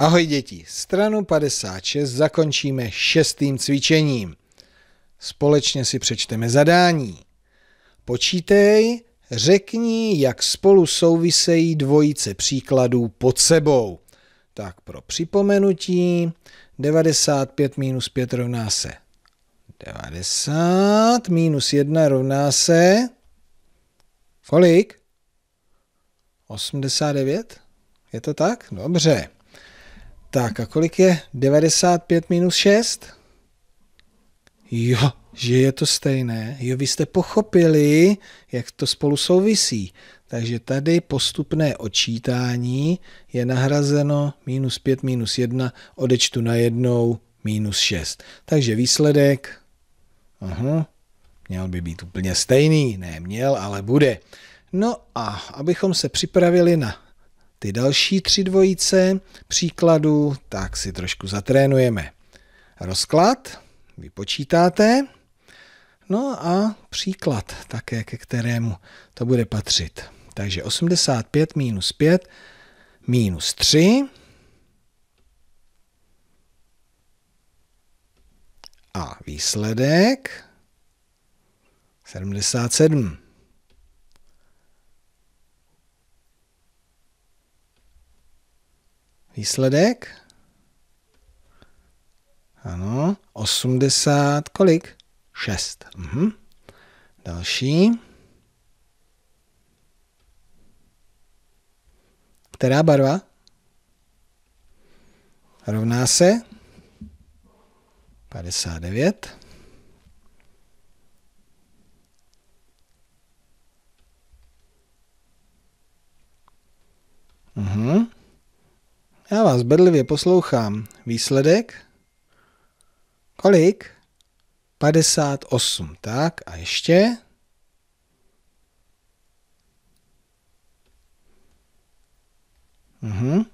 Ahoj děti, stranu 56 zakončíme šestým cvičením. Společně si přečteme zadání. Počítej, řekni, jak spolu souvisejí dvojice příkladů pod sebou. Tak pro připomenutí, 95 minus 5 rovná se 90 minus 1 rovná se kolik? 89? Je to tak? Dobře. Tak a kolik je 95 minus 6? Jo, že je to stejné. Jo, vy jste pochopili, jak to spolu souvisí. Takže tady postupné odčítání je nahrazeno minus 5 minus 1, odečtu na jednou minus 6. Takže výsledek aha, měl by být úplně stejný. Ne měl, ale bude. No a abychom se připravili na ty další tři dvojice příkladů tak si trošku zatrénujeme. Rozklad vypočítáte, no a příklad také, ke kterému to bude patřit. Takže 85 minus 5 minus 3 a výsledek 77. Výsledek? Ano, 80, kolik? 6. Mhm. Další. Která barva? Rovná se 59. Mhm. Já vás bedlivě poslouchám. Výsledek? Kolik? 58. Tak a ještě? Mhm.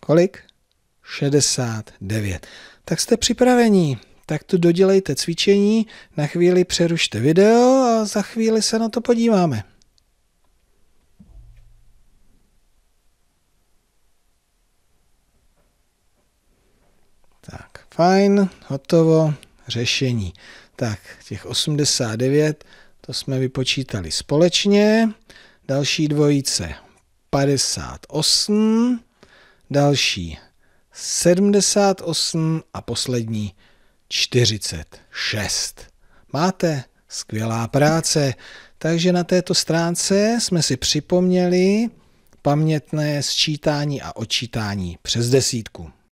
Kolik? 69. Tak jste připravení? Tak tu dodělejte cvičení, na chvíli přerušte video a za chvíli se na to podíváme. Fajn, hotovo, řešení. Tak, těch 89, to jsme vypočítali společně. Další dvojice 58, další 78 a poslední 46. Máte skvělá práce. Takže na této stránce jsme si připomněli pamětné sčítání a odčítání přes desítku.